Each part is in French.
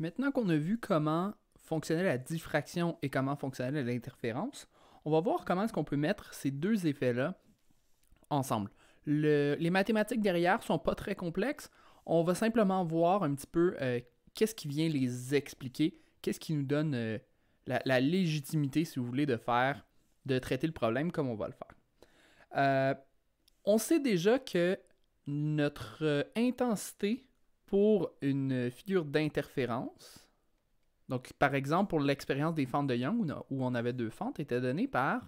Maintenant qu'on a vu comment fonctionnait la diffraction et comment fonctionnait l'interférence, on va voir comment est-ce qu'on peut mettre ces deux effets-là ensemble. les mathématiques derrière sont pas très complexes. On va simplement voir un petit peu euh, qu'est-ce qui vient les expliquer, qu'est-ce qui nous donne euh, la, légitimité, si vous voulez, de faire, de traiter le problème comme on va le faire. Euh, on sait déjà que notre intensité pour une figure d'interférence. Donc, par exemple, pour l'expérience des fentes de Young, où on avait deux fentes, était donnée par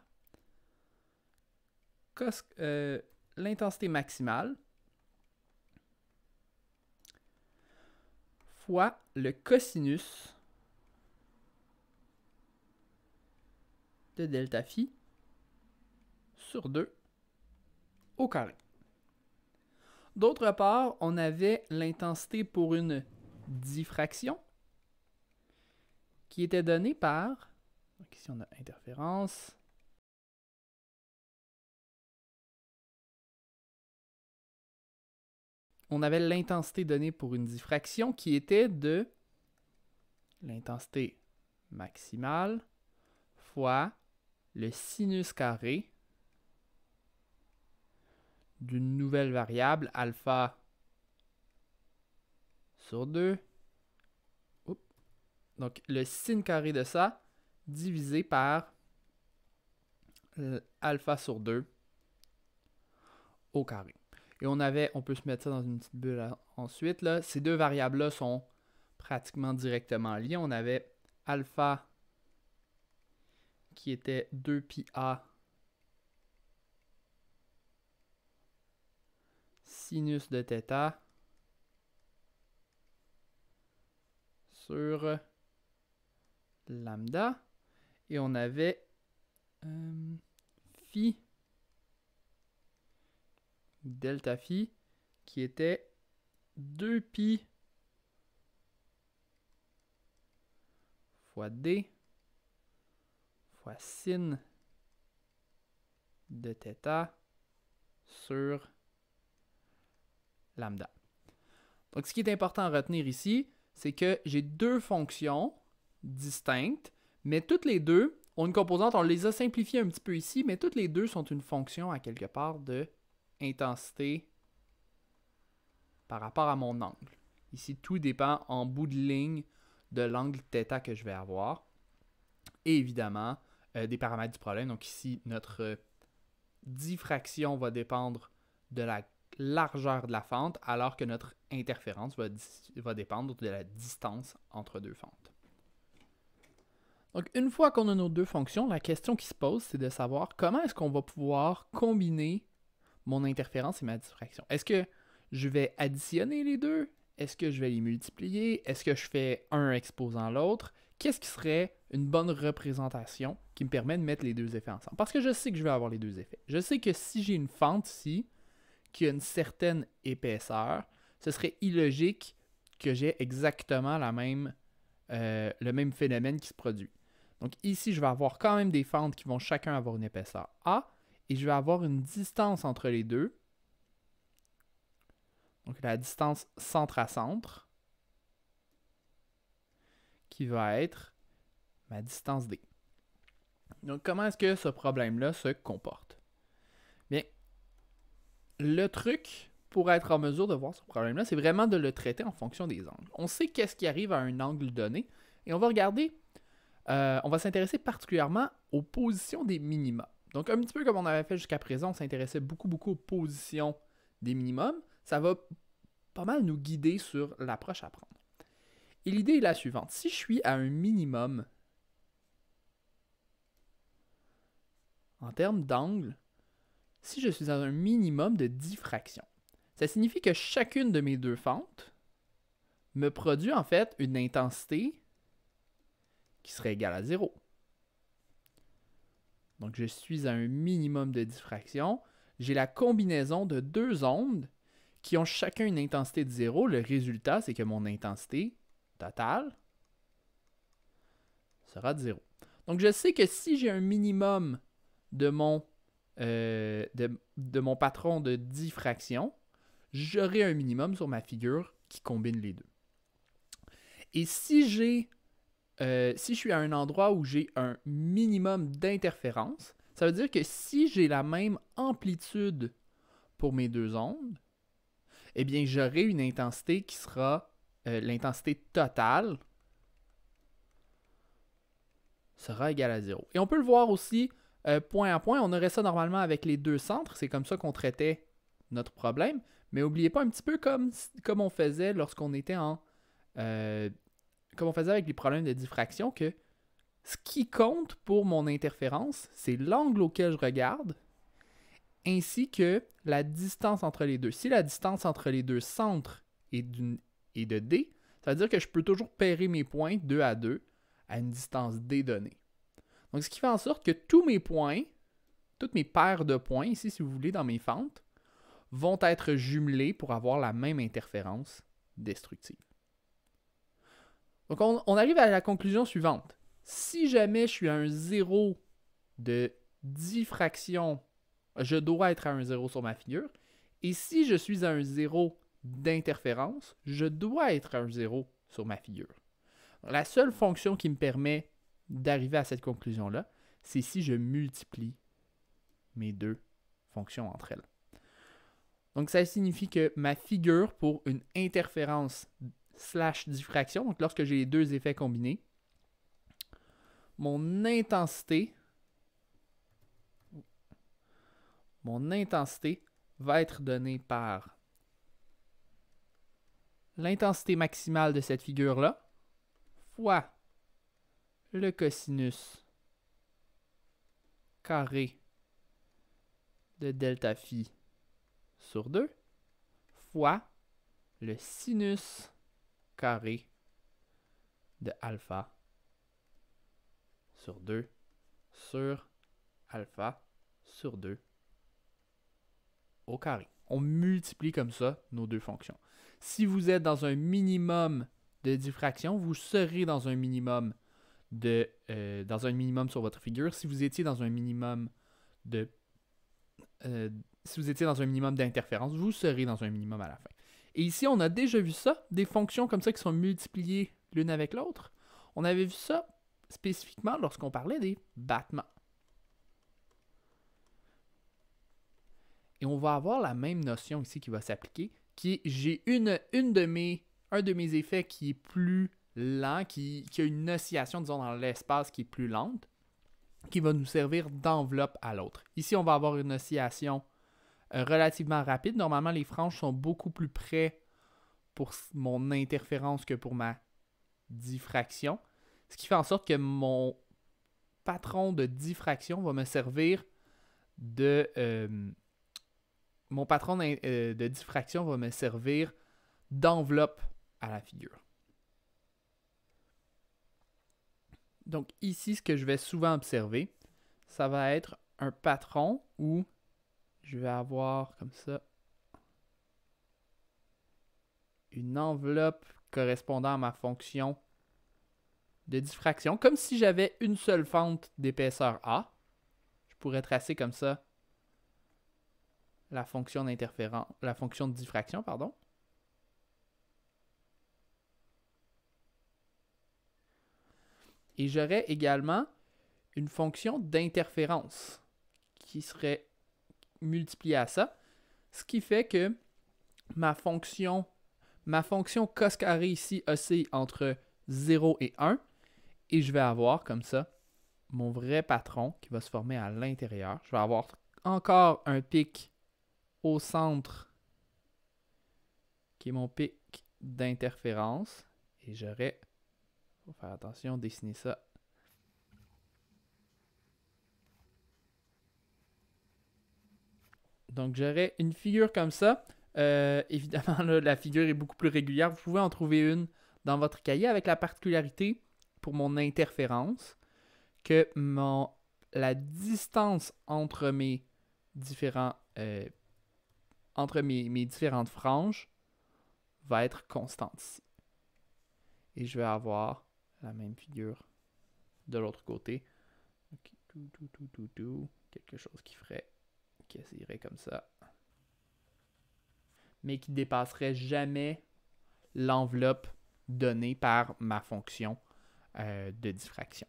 euh, l'intensité maximale fois le cosinus de delta phi sur 2 au carré. D'autre part, on avait l'intensité pour une diffraction qui était donnée par. Donc ici, on a interférence. On avait l'intensité donnée pour une diffraction qui était de l'intensité maximale fois le sinus carré d'une nouvelle variable alpha sur 2. Donc le sin carré de ça divisé par alpha sur 2 au carré. Et on avait, on peut se mettre ça dans une petite bulle ensuite. Ces deux variables-là sont pratiquement directement liées. On avait alpha qui était 2 pi a sinus de θ sur lambda. Et on avait euh, phi delta phi qui était 2 pi fois d fois sin de θ sur lambda. Donc, ce qui est important à retenir ici, c'est que j'ai deux fonctions distinctes, mais toutes les deux ont une composante, on les a simplifiées un petit peu ici, mais toutes les deux sont une fonction à quelque part de intensité par rapport à mon angle. Ici, tout dépend en bout de ligne de l'angle θ que je vais avoir. Et évidemment, euh, des paramètres du problème. Donc ici, notre diffraction va dépendre de la largeur de la fente, alors que notre interférence va, va dépendre de la distance entre deux fentes. Donc, une fois qu'on a nos deux fonctions, la question qui se pose, c'est de savoir comment est-ce qu'on va pouvoir combiner mon interférence et ma diffraction. Est-ce que je vais additionner les deux? Est-ce que je vais les multiplier? Est-ce que je fais un exposant l'autre? Qu'est-ce qui serait une bonne représentation qui me permet de mettre les deux effets ensemble? Parce que je sais que je vais avoir les deux effets. Je sais que si j'ai une fente ici, qui a une certaine épaisseur, ce serait illogique que j'ai exactement la même, euh, le même phénomène qui se produit. Donc ici, je vais avoir quand même des fentes qui vont chacun avoir une épaisseur A et je vais avoir une distance entre les deux. Donc la distance centre à centre qui va être ma distance D. Donc comment est-ce que ce problème-là se comporte? Bien, le truc pour être en mesure de voir ce problème-là, c'est vraiment de le traiter en fonction des angles. On sait qu'est-ce qui arrive à un angle donné et on va regarder, euh, on va s'intéresser particulièrement aux positions des minima. Donc un petit peu comme on avait fait jusqu'à présent, on s'intéressait beaucoup beaucoup aux positions des minimums. Ça va pas mal nous guider sur l'approche à prendre. Et l'idée est la suivante. Si je suis à un minimum en termes d'angle, si je suis à un minimum de diffraction. Ça signifie que chacune de mes deux fentes me produit en fait une intensité qui serait égale à zéro. Donc je suis à un minimum de diffraction. J'ai la combinaison de deux ondes qui ont chacun une intensité de zéro. Le résultat, c'est que mon intensité totale sera de zéro. Donc je sais que si j'ai un minimum de mon euh, de, mon patron de diffraction j'aurai un minimum sur ma figure qui combine les deux. Et si j'ai euh, si je suis à un endroit où j'ai un minimum d'interférence, ça veut dire que si j'ai la même amplitude pour mes deux ondes, eh bien j'aurai une intensité qui sera euh, l'intensité totale sera égale à 0. Et on peut le voir aussi euh, point à point. On aurait ça normalement avec les deux centres. C'est comme ça qu'on traitait notre problème. Mais oubliez pas un petit peu comme, comme on faisait lorsqu'on était en. Euh, comme on faisait avec les problèmes de diffraction, que ce qui compte pour mon interférence, c'est l'angle auquel je regarde, ainsi que la distance entre les deux. Si la distance entre les deux centres est, est de D, ça veut dire que je peux toujours pairer mes points 2 à 2 à une distance D donnée. Donc, ce qui fait en sorte que tous mes points, toutes mes paires de points ici, si vous voulez, dans mes fentes, vont être jumelés pour avoir la même interférence destructive. Donc, on, arrive à la conclusion suivante. Si jamais je suis à un zéro de diffraction, je dois être à un zéro sur ma figure. Et si je suis à un zéro d'interférence, je dois être à un zéro sur ma figure. La seule fonction qui me permet d'arriver à cette conclusion-là, c'est si je multiplie mes deux fonctions entre elles. Donc ça signifie que ma figure pour une interférence slash diffraction, donc lorsque j'ai les deux effets combinés, mon intensité, mon intensité va être donnée par l'intensité maximale de cette figure-là fois le cosinus carré de delta phi sur 2 fois le sinus carré de alpha sur 2 sur alpha sur 2 au carré. On multiplie comme ça nos deux fonctions. Si vous êtes dans un minimum de diffraction, vous serez dans un minimum de, euh, dans un minimum sur votre figure. Si vous étiez dans un minimum de. Euh, si vous étiez dans un minimum d'interférence, vous serez dans un minimum à la fin. Et ici, on a déjà vu ça, des fonctions comme ça qui sont multipliées l'une avec l'autre. On avait vu ça spécifiquement lorsqu'on parlait des battements. Et on va avoir la même notion ici qui va s'appliquer, qui est j'ai une, une de un de mes effets qui est plus lent, qui, a une oscillation, disons, dans l'espace qui est plus lente, qui va nous servir d'enveloppe à l'autre. Ici, on va avoir une oscillation euh, relativement rapide. Normalement, les franges sont beaucoup plus près pour mon interférence que pour ma diffraction. Ce qui fait en sorte que mon patron de diffraction va me servir de... Euh, mon patron euh, de diffraction va me servir d'enveloppe à la figure. Donc ici, ce que je vais souvent observer, ça va être un patron où je vais avoir comme ça une enveloppe correspondant à ma fonction de diffraction, comme si j'avais une seule fente d'épaisseur A. Je pourrais tracer comme ça la fonction d'interférence, la fonction de diffraction, pardon. Et j'aurais également une fonction d'interférence qui serait multipliée à ça, ce qui fait que ma fonction, ma fonction cos carré ici oscille entre 0 et 1, et je vais avoir comme ça mon vrai patron qui va se former à l'intérieur. Je vais avoir encore un pic au centre qui est mon pic d'interférence, et j'aurai faut faire attention, dessiner ça. Donc j'aurai une figure comme ça. Euh, évidemment, là, la figure est beaucoup plus régulière. Vous pouvez en trouver une dans votre cahier avec la particularité pour mon interférence que mon, la distance entre mes, différents, euh, entre mes, mes différentes franges va être constante ici. Et je vais avoir la même figure de l'autre côté. Tout, tout, tout, Quelque chose qui ferait, qui essayerait comme ça. Mais qui dépasserait jamais l'enveloppe donnée par ma fonction euh, de diffraction.